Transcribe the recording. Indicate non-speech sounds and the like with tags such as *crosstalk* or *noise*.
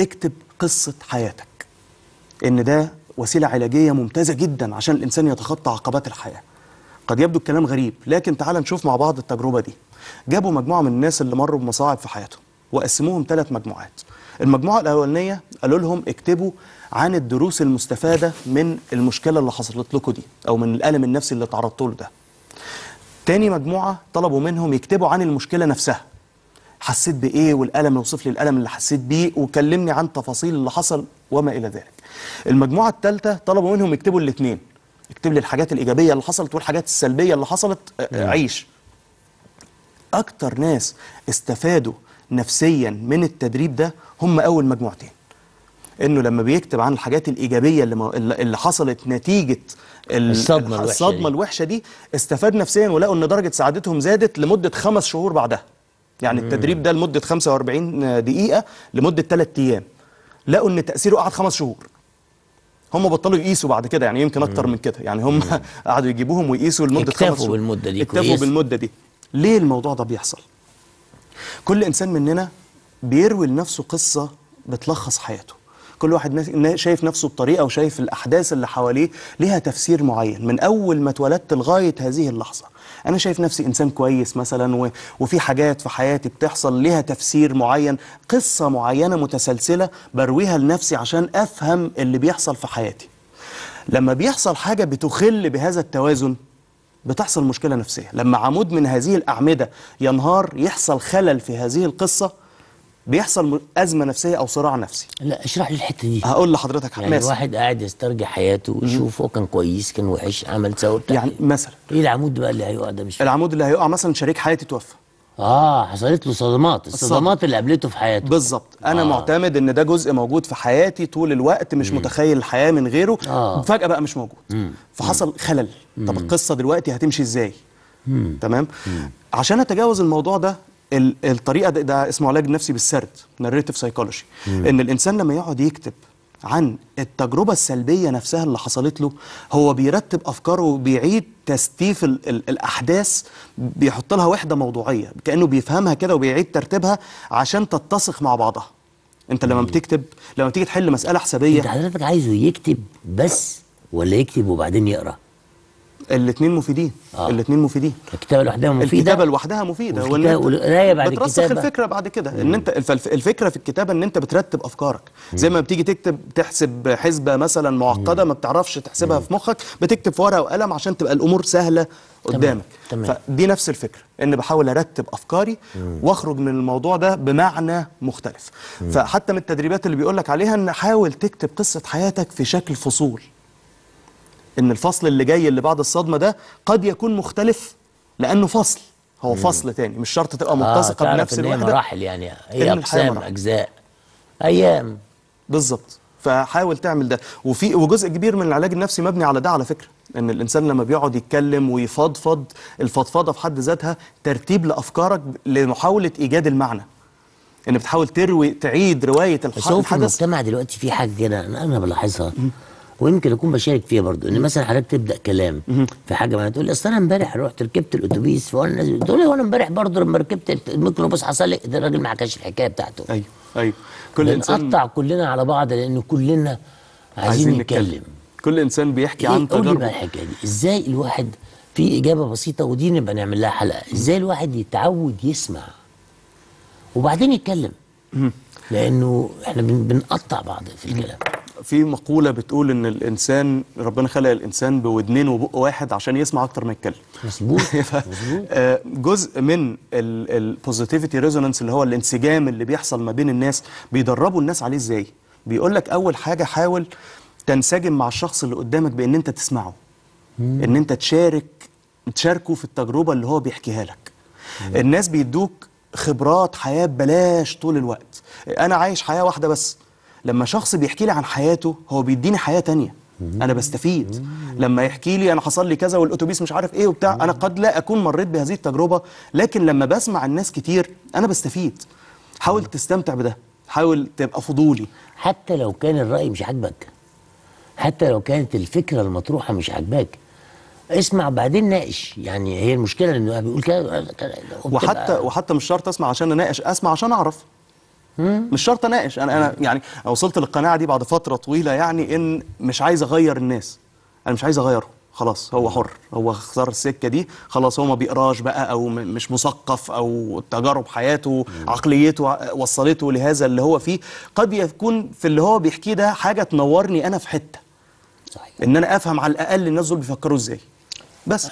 اكتب قصة حياتك إن ده وسيلة علاجية ممتازة جدا عشان الإنسان يتخطى عقبات الحياة قد يبدو الكلام غريب لكن تعال نشوف مع بعض التجربة دي جابوا مجموعة من الناس اللي مروا بمصاعب في حياتهم وقسموهم ثلاث مجموعات المجموعة الأولانية قالوا لهم اكتبوا عن الدروس المستفادة من المشكلة اللي حصلت لكم دي أو من الألم النفسي اللي تعرضتوا له ده تاني مجموعة طلبوا منهم يكتبوا عن المشكلة نفسها حسيت بايه والالم يوصف لي الالم اللي حسيت بيه وكلمني عن تفاصيل اللي حصل وما الى ذلك المجموعه الثالثه طلبوا منهم يكتبوا الاثنين اكتب لي الحاجات الايجابيه اللي حصلت والحاجات السلبيه اللي حصلت آه، آه، نعم. عيش اكتر ناس استفادوا نفسيا من التدريب ده هم اول مجموعتين انه لما بيكتب عن الحاجات الايجابيه اللي, اللي حصلت نتيجه الصدمه الوحشه الصدمه الوحشه دي استفاد نفسيا ولقوا ان درجه سعادتهم زادت لمده خمس شهور بعدها يعني التدريب ده لمده 45 دقيقه لمده 3 ايام لقوا ان تاثيره قعد خمس شهور هم بطلوا يقيسوا بعد كده يعني يمكن اكتر من كده يعني هم *laughs* قعدوا يجيبوهم ويقيسوا لمده خمس شهور اكتفوا بالمده دي اكتفوا بالمده دي ليه الموضوع ده بيحصل كل انسان مننا بيروي لنفسه قصه بتلخص حياته كل واحد شايف نفسه بطريقه وشايف الاحداث اللي حواليه ليها تفسير معين من اول ما اتولدت لغايه هذه اللحظه انا شايف نفسي انسان كويس مثلا وفي حاجات في حياتي بتحصل ليها تفسير معين قصه معينه متسلسله برويها لنفسي عشان افهم اللي بيحصل في حياتي لما بيحصل حاجه بتخل بهذا التوازن بتحصل مشكله نفسيه لما عمود من هذه الاعمده ينهار يحصل خلل في هذه القصه بيحصل أزمة نفسية أو صراع نفسي لا اشرح لي الحتة دي هقول لحضرتك يعني يعني واحد قاعد يسترجع حياته ويشوفه هو كان كويس كان وحش عمل سوى يعني مثلا إيه العمود بقى اللي هيقع ده مش العمود اللي هيقع مثلا شريك حياتي توفى اه حصلت له صدمات الصدمات اللي قابلته في حياته بالظبط انا آه. معتمد ان ده جزء موجود في حياتي طول الوقت مش مم. متخيل الحياه من غيره آه. فجاه بقى مش موجود مم. فحصل خلل مم. طب القصه دلوقتي هتمشي ازاي مم. تمام مم. عشان اتجاوز الموضوع ده الطريقه ده, ده اسمه علاج نفسي بالسرد ناريتيف سايكولوجي ان الانسان لما يقعد يكتب عن التجربة السلبية نفسها اللي حصلت له هو بيرتب أفكاره وبيعيد تستيف الـ الـ الأحداث بيحط لها وحدة موضوعية كأنه بيفهمها كده وبيعيد ترتيبها عشان تتسق مع بعضها أنت لما بتكتب لما تيجي تحل مسألة حسابية أنت حضرتك عايزه يكتب بس ولا يكتب وبعدين يقرأ الاثنين مفيدين آه. الاثنين مفيدين الكتابه لوحدها مفيده الكتابه لوحدها مفيده والقرايه بعد بترسخ الكتابه الفكره بعد كده ان انت الفكره في الكتابه ان انت بترتب افكارك مم. زي ما بتيجي تكتب تحسب حسبه مثلا معقده ما بتعرفش تحسبها في مخك بتكتب في ورقه وقلم عشان تبقى الامور سهله قدامك تمام. تمام. فدي نفس الفكره ان بحاول ارتب افكاري مم. واخرج من الموضوع ده بمعنى مختلف مم. فحتى من التدريبات اللي بيقول لك عليها ان حاول تكتب قصه حياتك في شكل فصول ان الفصل اللي جاي اللي بعد الصدمه ده قد يكون مختلف لانه فصل هو فصل تاني مش شرط تبقى آه، متسقه آه بنفس الوحده مراحل يعني هي اقسام اجزاء ايام بالظبط فحاول تعمل ده وفي وجزء كبير من العلاج النفسي مبني على ده على فكره ان الانسان لما بيقعد يتكلم ويفضفض الفضفضه في حد ذاتها ترتيب لافكارك لمحاوله ايجاد المعنى ان بتحاول تروي تعيد روايه الحدث بس هو في المجتمع دلوقتي في حاجه كده انا بلاحظها ويمكن اكون بشارك فيها برضو ان مثلا حضرتك تبدا كلام في حاجه ما تقول لي اصل انا امبارح رحت ركبت الاتوبيس فانا نازل تقول لي وانا امبارح برضه لما ركبت الميكروباص حصل لي ده الراجل ما حكاش الحكايه بتاعته ايوه ايوه كل انسان بنقطع كلنا على بعض لان كلنا عايزين, عايزين نتكلم. كل انسان بيحكي إيه عن تجربه قول بقى الحكايه دي ازاي الواحد في اجابه بسيطه ودي نبقى نعمل لها حلقه ازاي الواحد يتعود يسمع وبعدين يتكلم لانه احنا بنقطع بعض في الكلام في مقولة بتقول إن الإنسان ربنا خلق الإنسان بودنين وبق واحد عشان يسمع أكتر ما يتكلم. مظبوط. *laughs* آه، جزء من البوزيتيفيتي ريزونانس اللي هو الانسجام اللي بيحصل ما بين الناس بيدربوا الناس عليه إزاي؟ بيقول لك أول حاجة حاول تنسجم مع الشخص اللي قدامك بإن أنت تسمعه. إن أنت تشارك تشاركه في التجربة اللي هو بيحكيها لك. الناس بيدوك خبرات حياة بلاش طول الوقت. أنا عايش حياة واحدة بس. لما شخص بيحكي لي عن حياته هو بيديني حياة تانية انا بستفيد لما يحكي لي انا حصل لي كذا والاتوبيس مش عارف ايه وبتاع انا قد لا اكون مريت بهذه التجربه لكن لما بسمع الناس كتير انا بستفيد حاول تستمتع بده حاول تبقى فضولي حتى لو كان الراي مش عاجبك حتى لو كانت الفكره المطروحه مش عاجباك اسمع بعدين ناقش يعني هي المشكله انه بيقول كده وحتى وحتى مش شرط اسمع عشان اناقش اسمع عشان اعرف مش شرط اناقش انا انا يعني وصلت للقناعه دي بعد فتره طويله يعني ان مش عايز اغير الناس انا مش عايز اغيرهم خلاص هو حر هو اختار السكه دي خلاص هو ما بيقراش بقى او مش مثقف او تجارب حياته عقليته وصلته لهذا اللي هو فيه قد يكون في اللي هو بيحكيه ده حاجه تنورني انا في حته صحيح ان انا افهم على الاقل الناس دول بيفكروا ازاي بس